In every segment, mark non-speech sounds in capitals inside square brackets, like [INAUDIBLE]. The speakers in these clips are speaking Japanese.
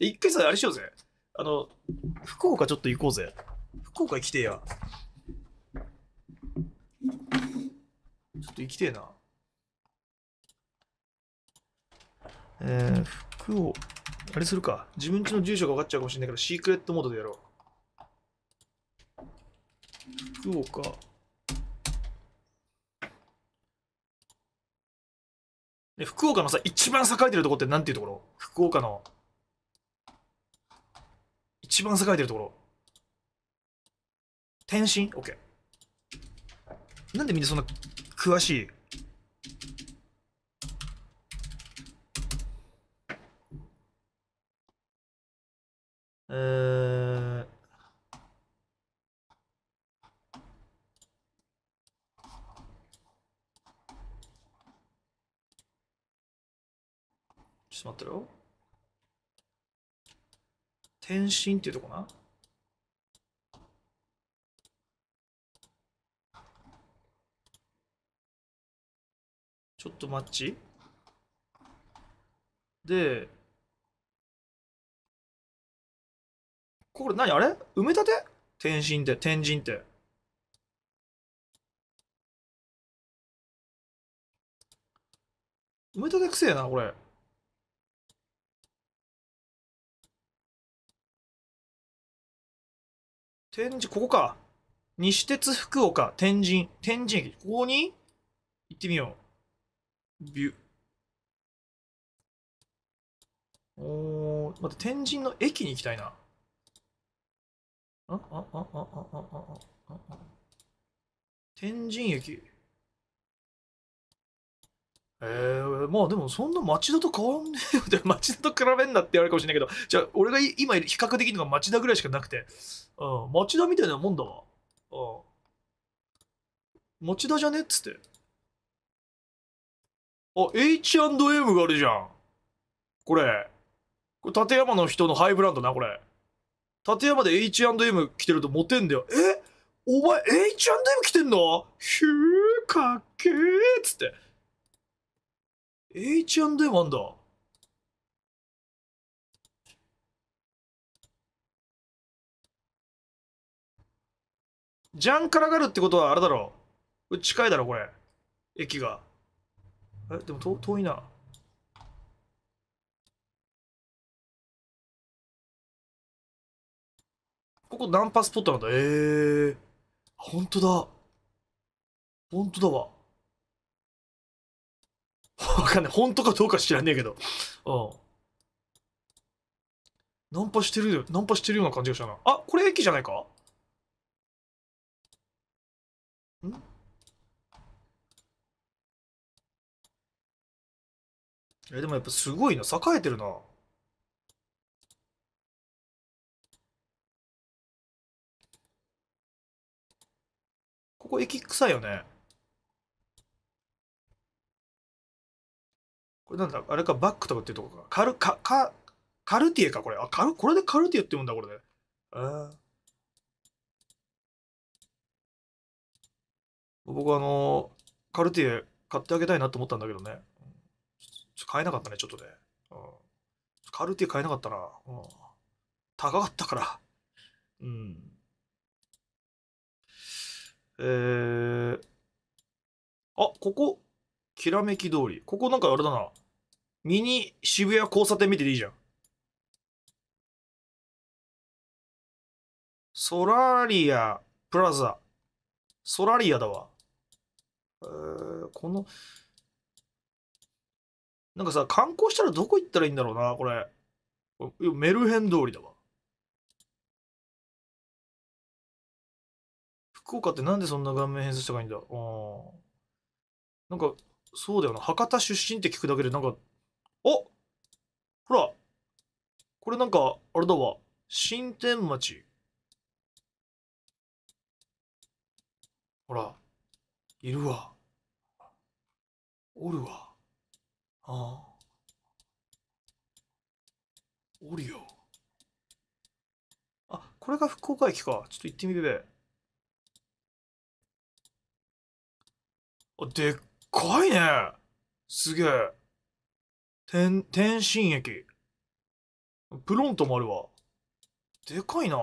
一回さ、あれしようぜ。あの、福岡ちょっと行こうぜ。福岡行きてえや。ちょっと行きてえな。えー、福岡、あれするか。自分家の住所が分かっちゃうかもしれないから、シークレットモードでやろう。福岡。福岡のさ、一番栄えてるとこってなんていうところ福岡の。一番栄えてるところ。天津 ?OK。なんでみんなそんな詳しいえー、ちょっ待ってろ。転身っていうとこな。ちょっとマッチで、これ何あれ埋め立て転身って、転人って。埋め立てくせえな、これ。天神、ここか。西鉄福岡、天神、天神駅。ここに行ってみよう。ビュおー、待って、天神の駅に行きたいな。あああああああああ天神駅。えー、まあでもそんな町田と変わんねえよって町田と比べんなって言われるかもしれないけどじゃあ俺が今比較的のが町田ぐらいしかなくて、うん、町田みたいなもんだわ、うん、町田じゃねっつってあ H&M があるじゃんこれこれ立山の人のハイブランドなこれ立山で H&M 着てるとモテんだよえお前 H&M 着てんのひゅーかっけーっつって H&M あんだ。ジャンからがるってことはあれだろう。近いだろ、これ。駅が。え、でも遠遠いな。ここナンパスポットなんだ。ええー。ほんとだ。ほんとだわ。わかんない。本当かどうか知らねえけど。うん。ナンパしてる、ナンパしてるような感じがしたな。あ、これ駅じゃないかんえ、でもやっぱすごいな。栄えてるな。ここ駅臭いよね。これなんだあれかバックとかっていうとこかカルカカカルティエかこれあカルこれでカルティエって言うんだこれでえあ僕あのカルティエ買ってあげたいなと思ったんだけどね買えなかったねちょっとね、うん、カルティエ買えなかったな、うん、高かったからうんえー、あここきらめき通り。ここなんかあれだな。ミニ渋谷交差点見てていいじゃん。ソラリアプラザ。ソラリアだわ。えー、この、なんかさ、観光したらどこ行ったらいいんだろうな、これ。メルヘン通りだわ。福岡ってなんでそんな顔面変数したかいいんだなんか、そうだよな。博多出身って聞くだけで、なんか、おほらこれなんか、あれだわ。新天町。ほら、いるわ。おるわ。ああ。おるよ。あ、これが福岡駅か。ちょっと行ってみるべ。あ、でっかいねすげえ。天、天津駅。プロントもあるわ。でかいな。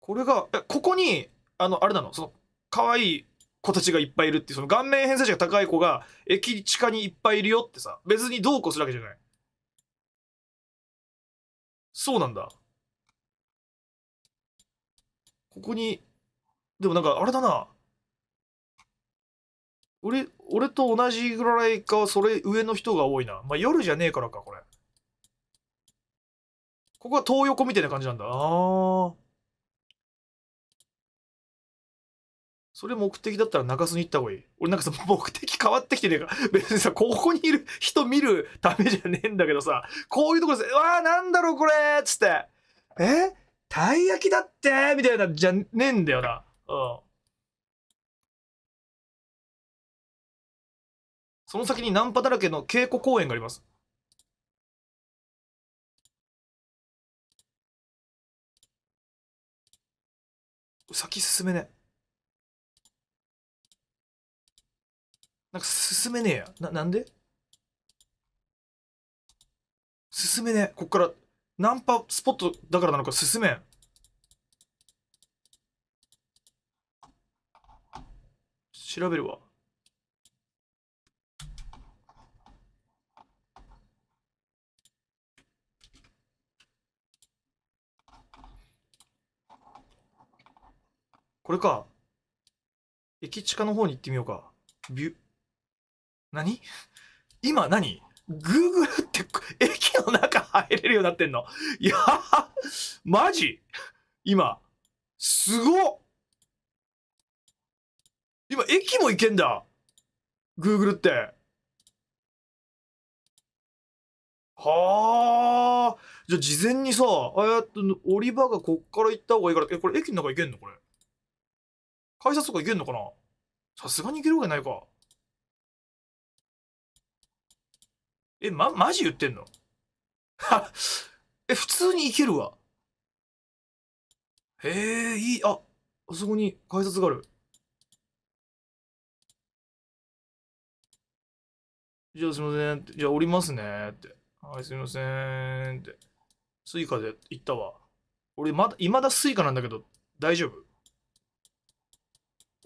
これが、え、ここに、あの、あれなのその、可愛い子たちがいっぱいいるってその顔面偏差値が高い子が、駅地下にいっぱいいるよってさ、別にどうこうするわけじゃない。そうなんだ。ここにでもなんかあれだな俺俺と同じぐらいかそれ上の人が多いなまあ夜じゃねえからかこれここは東横みたいな感じなんだああそれ目的だったら中洲に行った方がいい。俺なんかさ、目的変わってきてねえか。[LAUGHS] 別にさ、ここにいる人見るためじゃねえんだけどさ、こういうところでさ、うわなんだろうこれっつって、えたい焼きだってみたいな、じゃねえんだよな。うん。その先にナンパだらけの稽古公園があります。先進めねなんか進めねえや。な、なんで進めねえ。こっから、ナンパスポットだからなのか進めん。調べるわ。これか。駅地下の方に行ってみようか。ビュ、何今何 ?Google って駅の中入れるようになってんのいやマジ今、すごっ今、駅も行けんだ。Google って。はあ。じゃあ事前にさ、ああと、降り場がこっから行った方がいいから、え、これ駅の中行けんのこれ。改札とか行けんのかなさすがに行けるわけないか。え、ま、マジ言ってんのえ、普通に行けるわ。へえ、いい、あ、あそこに改札がある。じゃあすいませんじゃあ降りますねって。はい、すいませんって。スイカで行ったわ。俺、まだ、いまだスイカなんだけど、大丈夫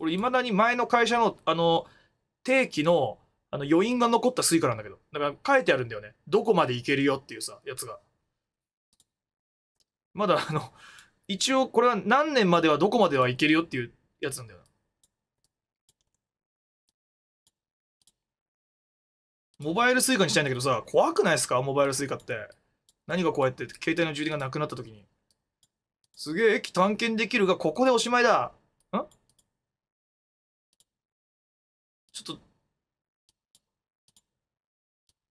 俺、いまだに前の会社の、あの、定期の、あの、余韻が残ったスイカなんだけど。だから、書いてあるんだよね。どこまで行けるよっていうさ、やつが。まだ、あの、一応、これは何年まではどこまでは行けるよっていうやつなんだよな。モバイル suica にしたいんだけどさ、怖くないですかモバイル suica って。何が怖いって、携帯の充電がなくなった時に。すげえ、駅探検できるが、ここでおしまいだ。んちょっと、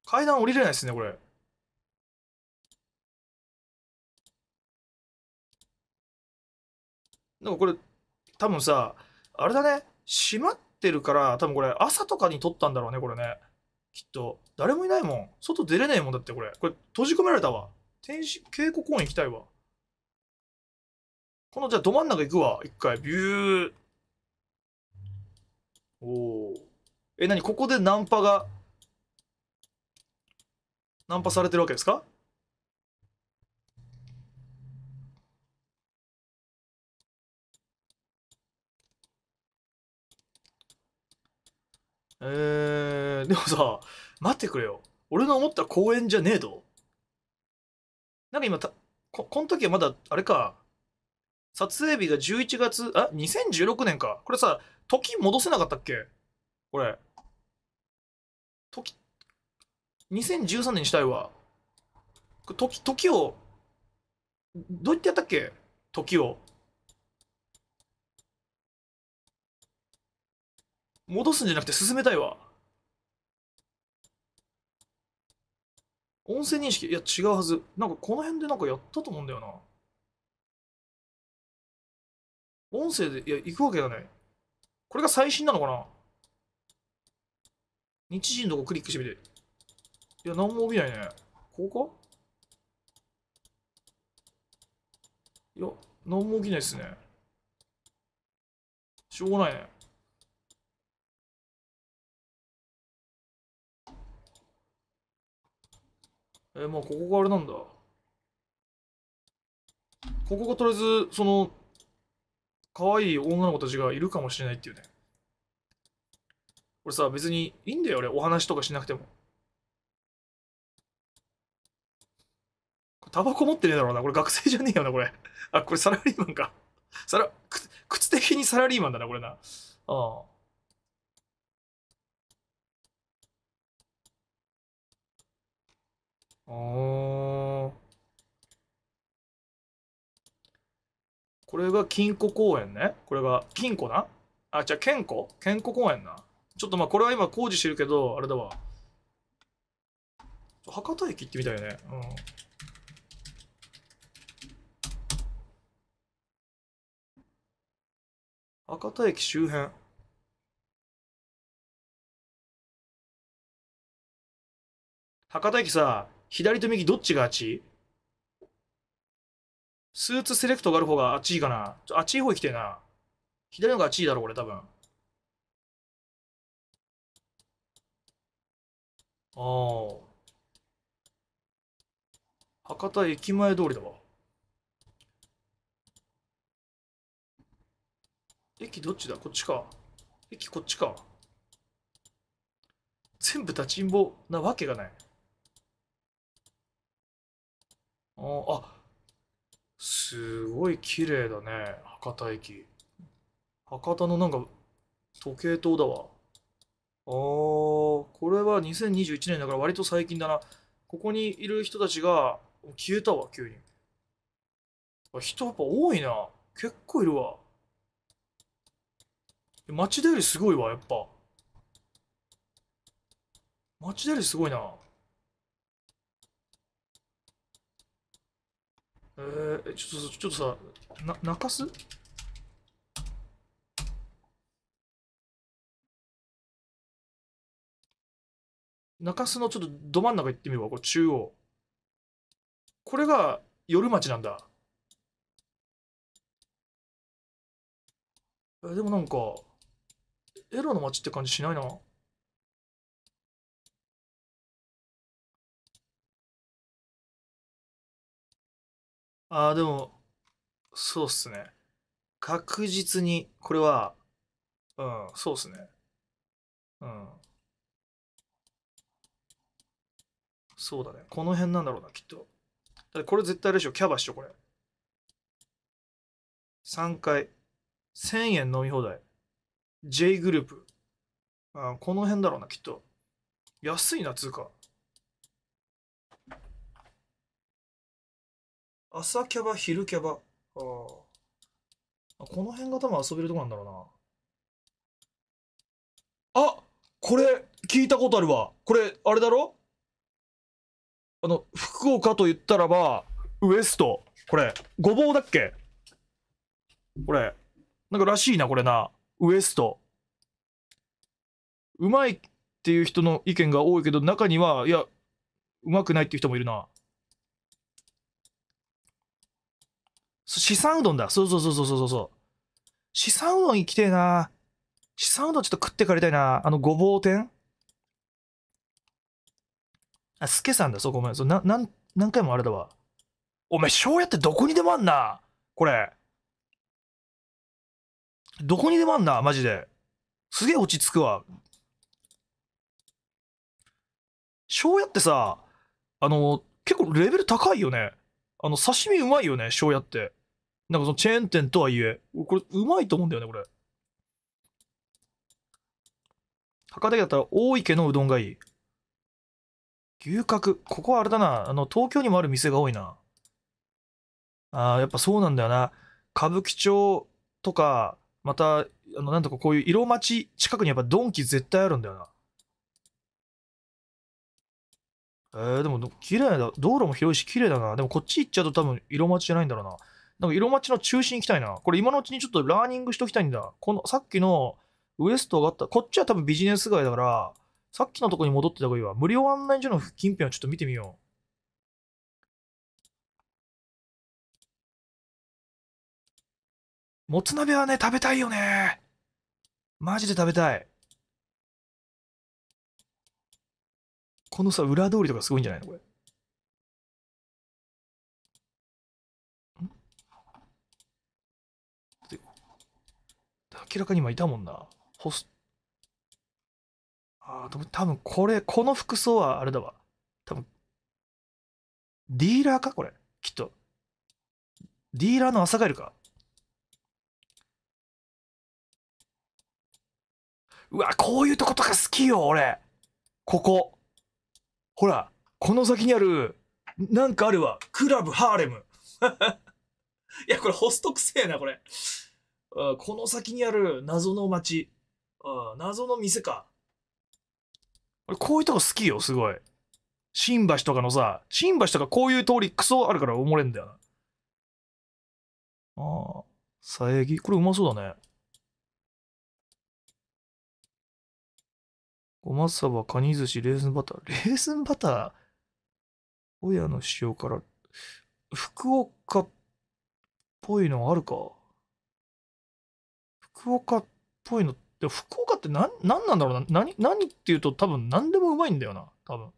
階段降りれないですね、これ。なんかこれ、多分さ、あれだね、閉まってるから、多分これ、朝とかに撮ったんだろうね、これね。きっと。誰もいないもん。外出れねえもんだってこれ。これ閉じ込められたわ。天使、稽古公園行きたいわ。この、じゃあど真ん中行くわ。一回。ビュー。おおえ、何ここでナンパが、ナンパされてるわけですかえでもさ、待ってくれよ。俺の思った公園じゃねえと。なんか今た、こ、この時はまだ、あれか、撮影日が11月、あ、2016年か。これさ、時戻せなかったっけこれ。時、2013年にしたいわ。時、時を、どうやってやったっけ時を。戻すんじゃなくて進めたいわ。音声認識いや、違うはず。なんかこの辺でなんかやったと思うんだよな。音声で、いや、行くわけがない。これが最新なのかな日時のとこクリックしてみて。いや、何も起きないね。ここかいや、何も起きないっすね。しょうがないね。えー、まあ、ここがあれなんだ。ここがとりあえず、その、可愛い女の子たちがいるかもしれないっていうね。これさ、別にいいんだよ、俺。お話とかしなくても。タバコ持ってねえだろうな。これ学生じゃねえよな、これ。あ、これサラリーマンか。サラ、靴的にサラリーマンだな、これな。ああ。あこれが金庫公園ね。これが金庫な。あ、じゃあ健庫健庫公園な。ちょっとまあこれは今工事してるけど、あれだわ。博多駅行ってみたいよね。うん。博多駅周辺博多駅さ左と右どっちがあっちスーツセレクトがある方があっちいいかな。あっちい方行きてえな。左の方があっちいだろ、これ多分。ああ。博多駅前通りだわ。駅どっちだこっちか。駅こっちか。全部立ちんぼなわけがない。あ、すごい綺麗だね。博多駅。博多のなんか、時計塔だわ。ああ、これは2021年だから割と最近だな。ここにいる人たちが消えたわ、急に。あ人やっぱ多いな。結構いるわ。町だよりすごいわ、やっぱ。町だよりすごいな。えちょっと、ちょっとさ、な、泣かす中すのちょっとど真ん中行ってみようこれ中央。これが夜町なんだ。えでもなんか、エロの街って感じしないな。ああ、でも、そうっすね。確実に、これは、うん、そうっすね。うん。そうだね。この辺なんだろうな、きっと。だってこれ絶対あれでしょ。キャバしょ、これ。3回。1000円飲み放題。J グループ。あこの辺だろうな、きっと。安いな、つうか。朝キャバ、昼キャバ。あこの辺が多分遊べるとこなんだろうな。あこれ、聞いたことあるわ。これ、あれだろあの、福岡と言ったらば、ウエスト。これ、ごぼうだっけこれ、なんからしいな、これな。ウエスト。うまいっていう人の意見が多いけど、中には、いや、うまくないっていう人もいるな。資産うどんだ。そうそうそうそうそうそう。資産うどん行きてえな。資産うどんちょっと食って帰りたいな。あの、ごぼう店あ、すけさんだ、そこまで。そうな、なん、何回もあれだわ。お前、うやってどこにでもあんな。これ。どこにでもあんな、マジで。すげえ落ち着くわ。うやってさ、あの、結構レベル高いよね。あの、刺身うまいよね、うやって。なんかそのチェーン店とはいえ、これうまいと思うんだよね、これ。博多駅だったら大池のうどんがいい。牛角。ここはあれだな。あの、東京にもある店が多いな。ああ、やっぱそうなんだよな。歌舞伎町とか、また、あの、なんとかこういう色町近くにやっぱドンキ絶対あるんだよな。えー、でも、綺麗だ。道路も広いし、綺麗だな。でも、こっち行っちゃうと多分、色町じゃないんだろうな。なんか色町の中心行きたいな。これ今のうちにちょっとラーニングしときたいんだ。この、さっきのウエストがあった、こっちは多分ビジネス街だから、さっきのとこに戻ってた方がいいわ。無料案内所の近辺をちょっと見てみよう。もつ鍋はね、食べたいよね。マジで食べたい。このさ、裏通りとかすごいんじゃないのこれ。明らかに今いたもんな。ホスああ、多分これ、この服装はあれだわ。多分、ディーラーかこれ。きっと。ディーラーの朝帰るか。うわ、こういうとことか好きよ、俺。ここ。ほら、この先にある、なんかあるわ。クラブハーレム。[LAUGHS] いや、これホストくせえな、これ。この先にある謎の街、謎の店か。俺、こういうとこ好きよ、すごい。新橋とかのさ、新橋とかこういう通りクソあるからおもれんだよな。ああ、さえぎ。これうまそうだね。ごまさば、カニ寿司、レーズンバター。レーズンバター親の塩から、福岡っぽいのあるか福岡っぽいのって福岡って何何なんだろうな何何っていうと多分何でもうまいんだよな多分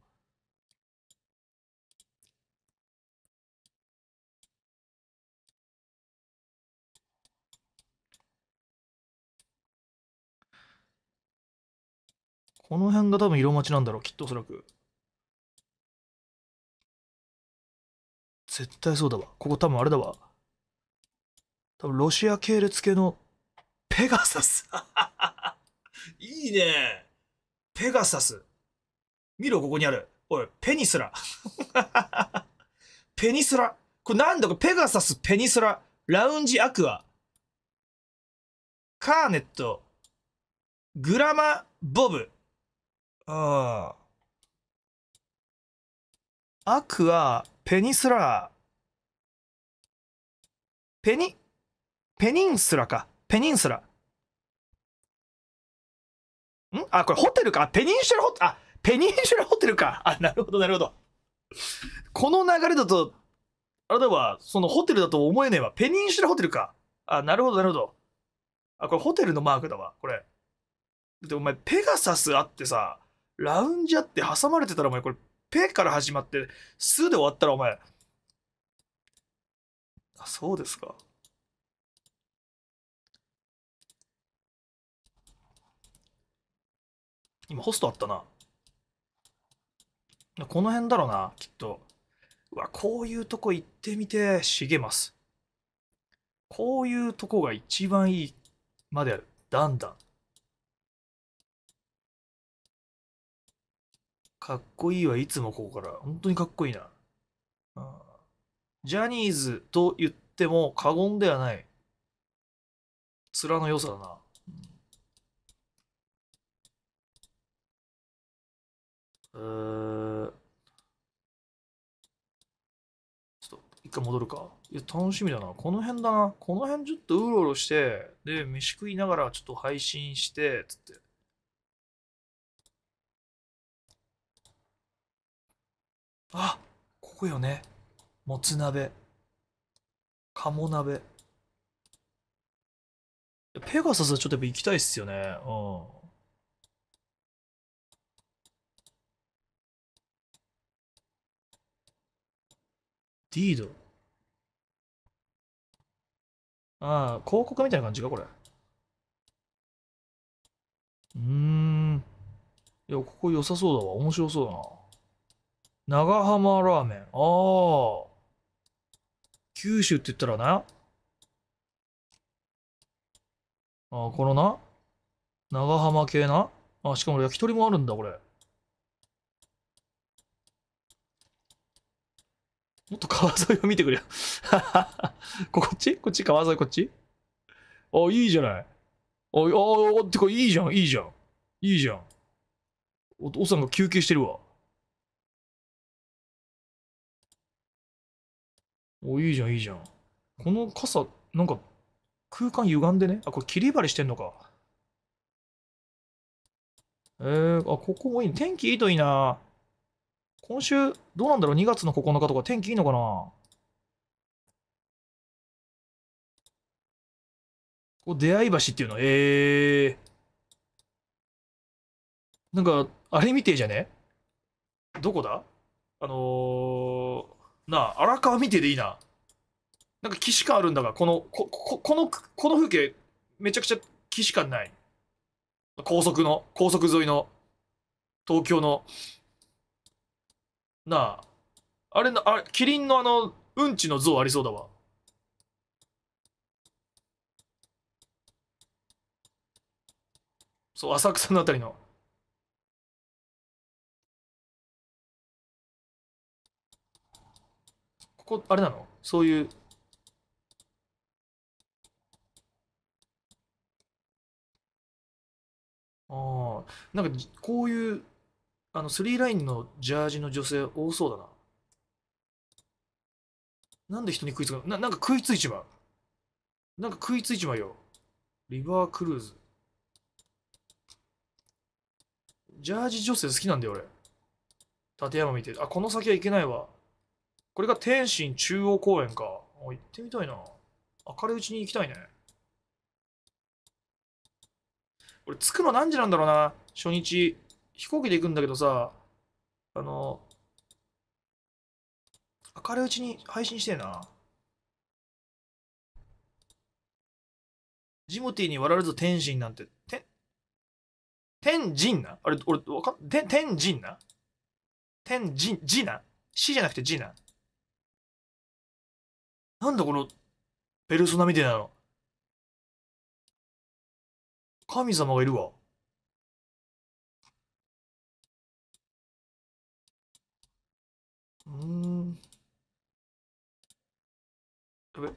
この辺が多分色待ちなんだろうきっとおそらく絶対そうだわここ多分あれだわ多分ロシア系列系のペガサス。いいね。ペガサス。見ろ、ここにある。おい、ペニスラ。[LAUGHS] ペニスラ。これなんだか、ペガサス、ペニスラ、ラウンジアクア、カーネット、グラマ、ボブ。ああ。アクア、ペニスラ、ペニ、ペニンスラか。ペニンスラ。んあ、これホテルか。ペニンシュラホテル、あ、ペニンシュラホテルか。あ、なるほど、なるほど。この流れだと、あれだわ、そのホテルだと思えねえわ。ペニンシュラホテルか。あ、なるほど、なるほど。あ、これホテルのマークだわ、これ。だってお前、ペガサスあってさ、ラウンジあって挟まれてたらお前、これ、ペから始まって、スで終わったらお前、あ、そうですか。今ホストあったな。この辺だろうな、きっと。うわ、こういうとこ行ってみて、茂ます。こういうとこが一番いいまである。だんだん。かっこいいはいつもここから。本当にかっこいいな。ジャニーズと言っても過言ではない。面の良さだな。えちょっと一回戻るか。いや、楽しみだな。この辺だな。この辺ちょっとうろうろして、で、飯食いながらちょっと配信して、つって。あここよね。もつ鍋。鴨鍋。ペガサスはちょっとやっぱ行きたいっすよね。うん。ィード。ああ、広告みたいな感じか、これ。うーん。いや、ここ良さそうだわ。面白そうだな。長浜ラーメン。ああ。九州って言ったらな。ああ、このな。長浜系な。あ、しかも焼き鳥もあるんだ、これ。もっと川沿いを見てくれよ [LAUGHS] こっちこっち川沿いこっちあ、いいじゃない。あ、あ、ってか、いいじゃん、いいじゃん。いいじゃん。お父さんが休憩してるわ。お、いいじゃん、いいじゃん。この傘、なんか、空間歪んでね。あ、これ、切り張りしてんのか。えー、あ、ここもいい。天気いいといいな。今週、どうなんだろう ?2 月の9日とか天気いいのかなこ出会い橋っていうのえー、なんか、あれみてえじゃねどこだあのー、なあ、荒川みてえでいいな。なんか、岸感あるんだが、この、こ、ここの、この風景、めちゃくちゃ岸感ない。高速の、高速沿いの、東京の、なあ。あれな、あれ、キリンのあの、うんちの像ありそうだわ。そう、浅草のあたりの。ここ、あれなのそういう。ああ、なんか、こういうあの、スリーラインのジャージの女性多そうだな。なんで人に食いつくのな、なんか食いついちまう。なんか食いついちまうよ。リバークルーズ。ジャージ女性好きなんだよ、俺。立山見て。あ、この先はいけないわ。これが天津中央公園か。あ、行ってみたいな。明るいうちに行きたいね。俺、着くの何時なんだろうな。初日。飛行機で行くんだけどさ、あの、明るいうちに配信してえな。ジモティーに笑られず天神なんて、て、天神なあれ、俺、わかん、天、天神な天神、字な死じゃなくて字ななんだこの、ペルソナみたいなの。神様がいるわ。うん。べ。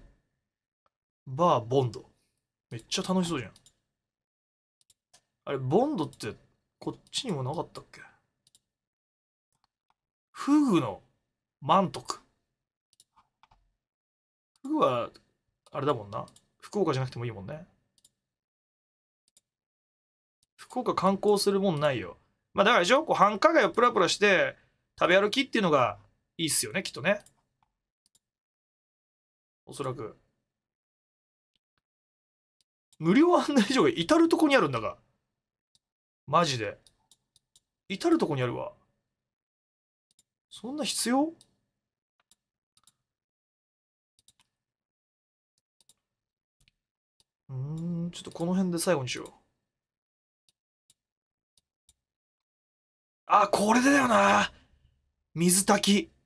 バー、ボンド。めっちゃ楽しそうじゃん。あれ、ボンドって、こっちにもなかったっけフグの満徳。フグは、あれだもんな。福岡じゃなくてもいいもんね。福岡観光するもんないよ。まあだからでしょこう繁華街をプラプラして食べ歩きっていうのがいいっすよね、きっとね。おそらく。無料案内所が至るとこにあるんだが。マジで。至るとこにあるわ。そんな必要うん、ちょっとこの辺で最後にしよう。あ、これでだよな水炊き。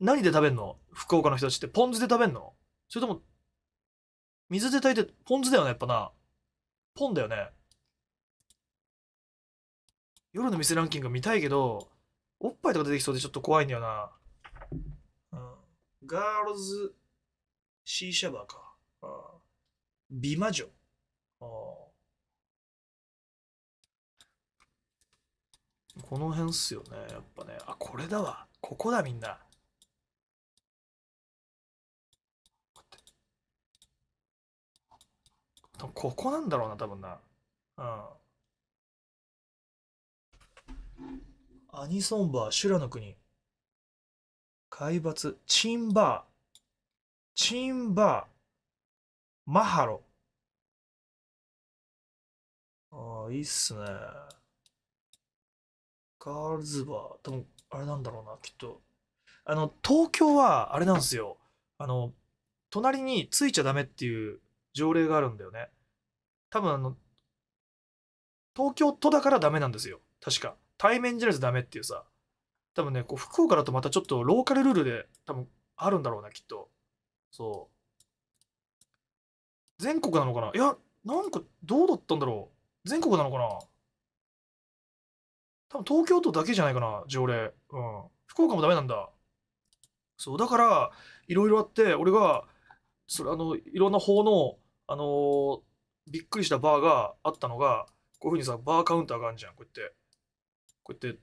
何で食べんの福岡の人たちってポン酢で食べんのそれとも、水で炊いて、ポン酢だよねやっぱな。ポンだよね。夜の店ランキング見たいけど、おっぱいとか出てきそうでちょっと怖いんだよな。うん、ガールズシーシャバーか。ん、美魔女。ん、この辺っすよね、やっぱね。あ、これだわ。ここだ、みんな。ここなんだろうな、多分な。うん。アニソンバー、修羅の国。海抜、チンバー、チンバー、マハロ。ああ、いいっすね。ガールズバー、多分、あれなんだろうな、きっと。あの、東京は、あれなんですよ。あの、隣についちゃダメっていう条例があるんだよね。多分あの、東京都だからダメなんですよ。確か。対面じゃないとダメっていうさ。多分ね、こう福岡だとまたちょっとローカルルールで多分あるんだろうな、きっと。そう。全国なのかないや、なんかどうだったんだろう。全国なのかな多分東京都だけじゃないかな、条例。うん。福岡もダメなんだ。そう、だから、いろいろあって、俺が、それあの、いろんな法のあのー、びっくりしたバーがあったのが、こういうふうにさ、バーカウンターがあるじゃん、こうやって。こうやって、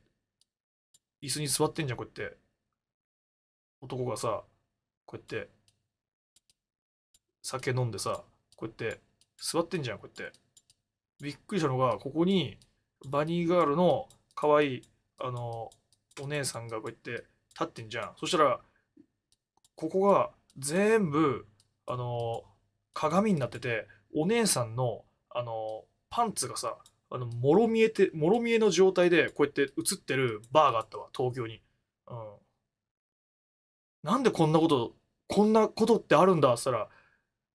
椅子に座ってんじゃん、こうやって。男がさ、こうやって、酒飲んでさ、こうやって、座ってんじゃん、こうやって。びっくりしたのが、ここに、バニーガールの可愛い、あのー、お姉さんがこうやって立ってんじゃん。そしたら、ここが全部、あのー鏡になっててお姉さんのあのパンツがさあのもろ見えてもろ見えの状態でこうやって映ってるバーがあったわ東京に、うん、なんでこんなことこんなことってあるんだっつったら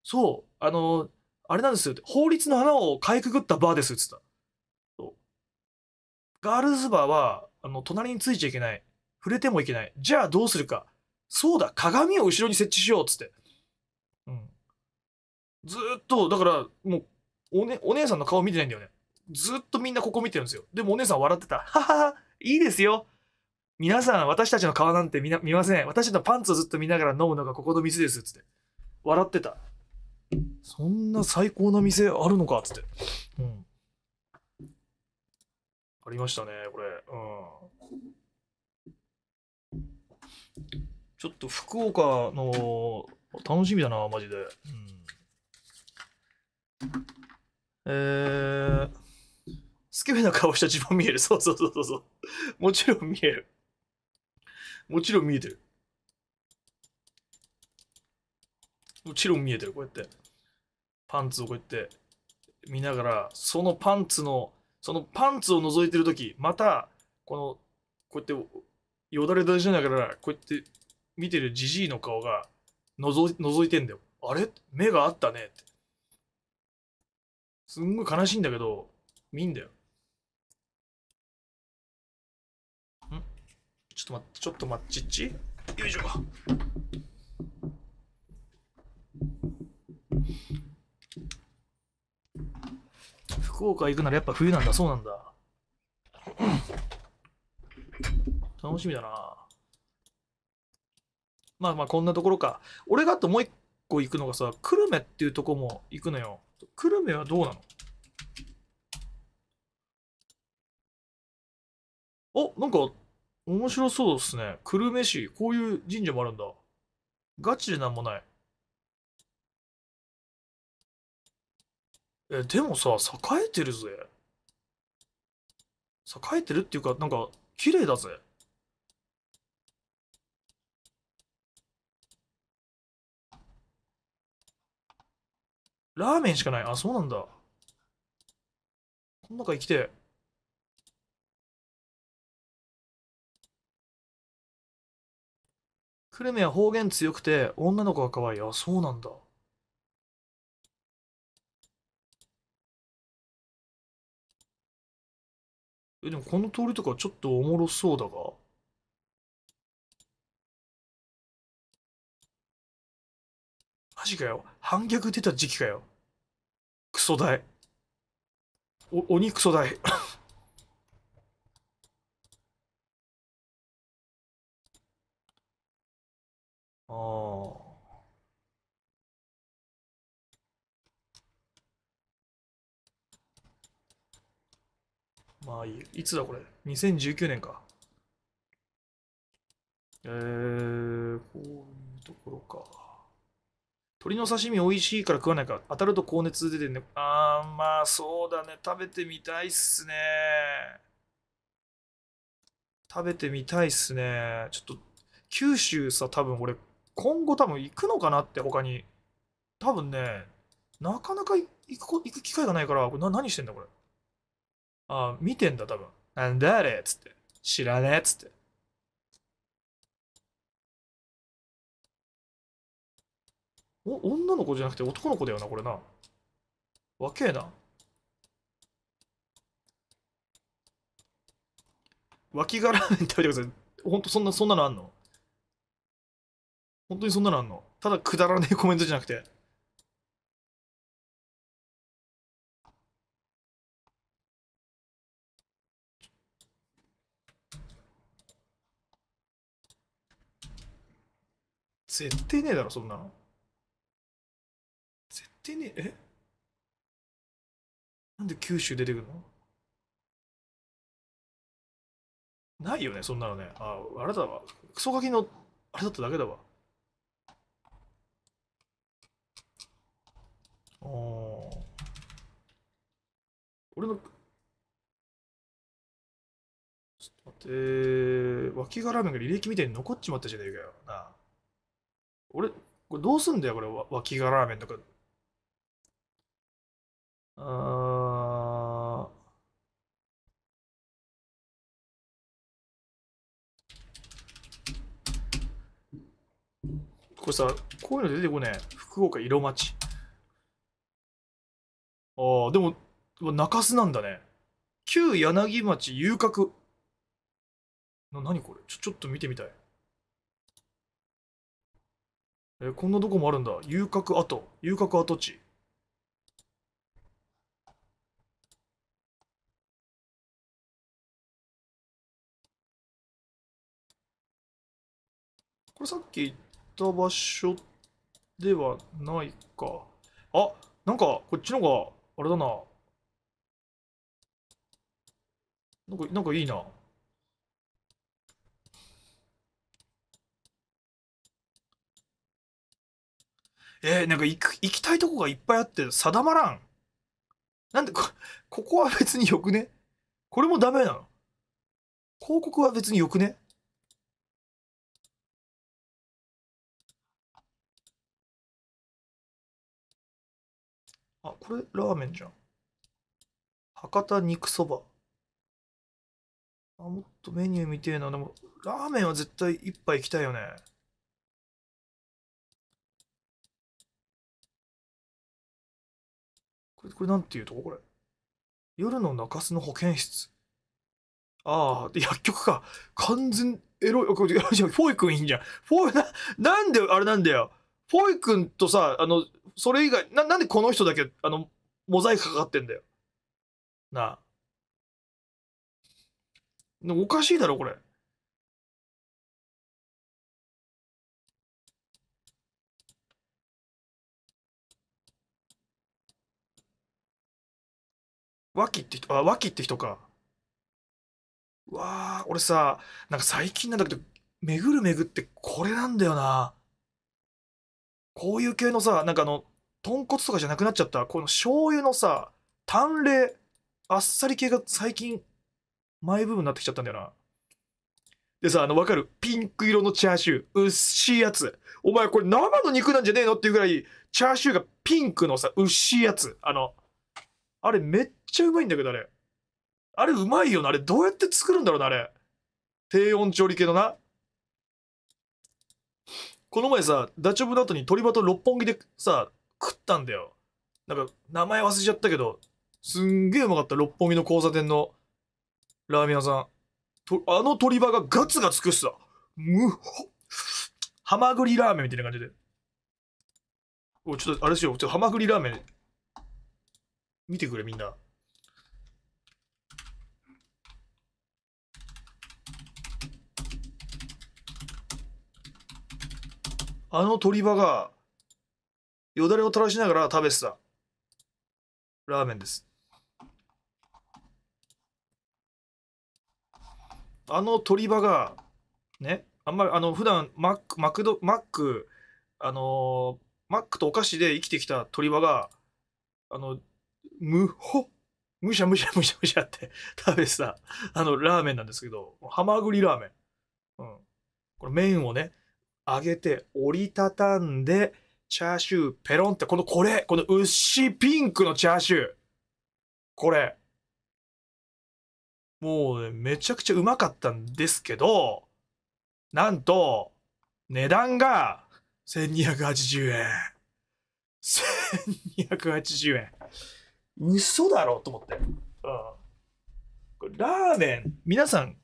そうあのあれなんですよ法律の穴をかいくぐったバーですっつったガールズバーはあの隣についちゃいけない触れてもいけないじゃあどうするかそうだ鏡を後ろに設置しようっつってずっと、だから、もう、お,、ね、お姉さんの顔見てないんだよね。ずっとみんなここ見てるんですよ。でもお姉さん笑ってた。ははは、いいですよ。皆さん、私たちの顔なんて見な見ません。私たちのパンツをずっと見ながら飲むのがここの店です。つって。笑ってた。そんな最高な店あるのかつって。うん。ありましたね、これ。うん。ちょっと福岡の楽しみだな、マジで。うんえスケベな顔した自分見える。そうそうそうそうそう。もちろん見える。もちろん見えてる。もちろん見えてる、こうやって。パンツをこうやって見ながら、そのパンツの、そのパンツを覗いてるとき、また、この、こうやって、よだれ出しながら、こうやって見てるじじいの顔が、のぞ、覗いてんだよ。あれ目があったねって。すんごい悲しいんだけど、見んだよ。んちょっと待って、ちょっと待って、ちっちよいしょ。福岡行くならやっぱ冬なんだ、そうなんだ。楽しみだな。まあまあこんなところか。俺があともう一個行くのがさ、久留米っていうとこも行くのよ。久留米はどうなのお、なんか、面白そうですね。久留米市、こういう神社もあるんだ。ガチでなんもない。え、でもさ、栄えてるぜ。栄えてるっていうか、なんか、綺麗だぜ。ラーメンしかない。あ、そうなんだ。この中生きて。久留米は方言強くて、女の子が可愛い。あ、そうなんだ。え、でもこの通りとかちょっとおもろそうだが。ジかよ。反逆出た時期かよ。クソ大。お、鬼クソ大。[LAUGHS] ああ。まあいい。いつだこれ ?2019 年か。えー、こういうところか。鶏の刺身美味しいから食わないか当たると高熱出てるねあーまあそうだね食べてみたいっすね食べてみたいっすねちょっと九州さ多分俺今後多分行くのかなって他に多分ねなかなか行く行く機会がないからこれな何してんだこれあ見てんだ多分なんだあれっつって知らねえっつってお、女の子じゃなくて男の子だよな、これな。わけえな。脇がラーメン食べてください。ほんと、そんな、そんなのあんの本当にそんなのあんのただくだらねえコメントじゃなくて。絶対ねえだろ、そんなの。てねえ。なんで九州出てくるのないよね、そんなのね。あ、あれだわ。クソガキの、あれだっただけだわ。おー。俺の、ちょっと待って脇がラーメンが履歴みたいに残っちまったじゃねえかよ。なあ。俺、これどうすんだよ、これ、脇がラーメンとか。あこれさ、こういうの出てこねえ。福岡色町。ああ、でも、中洲なんだね。旧柳町遊郭。な、なにこれちょ、ちょっと見てみたい。え、こんなとこもあるんだ。遊郭跡。遊郭跡地。これさっき行った場所ではないか。あ、なんかこっちのが、あれだな。なんか、なんかいいな。えー、なんか行く、行きたいとこがいっぱいあって定まらん。なんでこ、ここは別によくねこれもダメなの広告は別によくねあ、これラーメンじゃん。博多肉そば。あ、もっとメニュー見てえな。でも、ラーメンは絶対一杯行きたいよね。これ、これなんていうとここれ。夜の中洲の保健室。ああ、薬局か。完全エロい。これ、フォイ君いいんじゃん。フォイ、な、なんで、あれなんだよ。ぽいくんとさ、あの、それ以外、な、なんでこの人だけ、あの、モザイクかかってんだよ。なあ。おかしいだろ、これ。ワキって人、あ、ワって人か。わあ、俺さ、なんか最近なんだけど、ぐるめぐってこれなんだよな。こういう系のさ、なんかあの、豚骨とかじゃなくなっちゃった、この醤油のさ、淡麗、あっさり系が最近、マイブームになってきちゃったんだよな。でさ、あの、わかるピンク色のチャーシュー。薄いやつ。お前これ生の肉なんじゃねえのっていうぐらい、チャーシューがピンクのさ、薄いやつ。あの、あれめっちゃうまいんだけど、あれ。あれうまいよな。あれどうやって作るんだろうな、あれ。低温調理系のな。この前さ、ダチョウの後に鳥羽と六本木でさ、食ったんだよ。なんか、名前忘れちゃったけど、すんげえうまかった、六本木の交差点のラーメン屋さん。とあの鳥羽がガツガツくってた。むっハマグリラーメンみたいな感じで。おちょっとあれしよう。ちょっとハマグリラーメン。見てくれ、みんな。あの鳥羽が、よだれを垂らしながら食べてた、ラーメンです。あの鳥羽が、ね、あんまり、あの、普段マック、マクド、マック、あのー、マックとお菓子で生きてきた鳥羽が、あの、むほ、むしゃむしゃむしゃむしゃって [LAUGHS] 食べてた、あの、ラーメンなんですけど、ハマグリラーメン。うん。これ麺をね、上げて折りたたんで、チャーシューペロンって、このこれ、この牛ピンクのチャーシュー。これ。もうね、めちゃくちゃうまかったんですけど、なんと、値段が1280円。1280円。嘘だろと思って。うん。ラーメン、皆さん、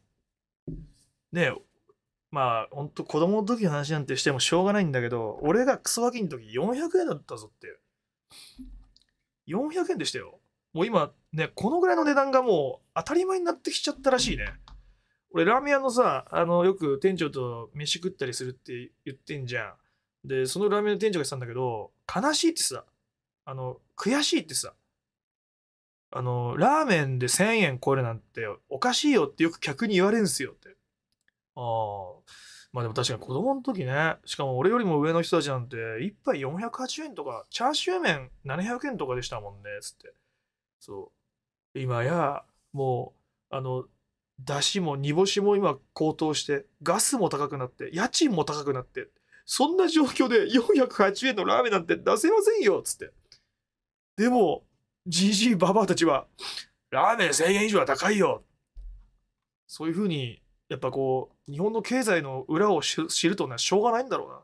ね、まあ、ほんと子供の時の話なんてしてもしょうがないんだけど、俺がクソガキの時400円だったぞって。400円でしたよ。もう今、ね、このぐらいの値段がもう当たり前になってきちゃったらしいね。俺、ラーメン屋のさ、あの、よく店長と飯食ったりするって言ってんじゃん。で、そのラーメンの店長が言ってたんだけど、悲しいってさ、あの、悔しいってさ、あの、ラーメンで1000円超えるなんておかしいよってよく客に言われるんすよって。ああ。まあでも確かに子供の時ね、しかも俺よりも上の人たちなんて、1杯480円とか、チャーシュー麺700円とかでしたもんね、つって。そう。今や、もう、あの、だしも煮干しも今高騰して、ガスも高くなって、家賃も高くなって、そんな状況で480円のラーメンなんて出せませんよ、つって。でも、じじいばばたちは、ラーメン1000円以上は高いよ。そういうふうにやっぱこう日本の経済の裏を知るとねしょうがないんだろうな